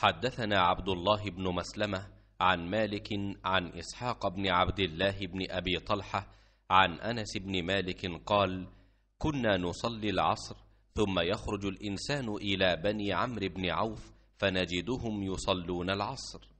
حدثنا عبد الله بن مسلمة عن مالك عن إسحاق بن عبد الله بن أبي طلحة عن أنس بن مالك قال كنا نصلي العصر ثم يخرج الإنسان إلى بني عمرو بن عوف فنجدهم يصلون العصر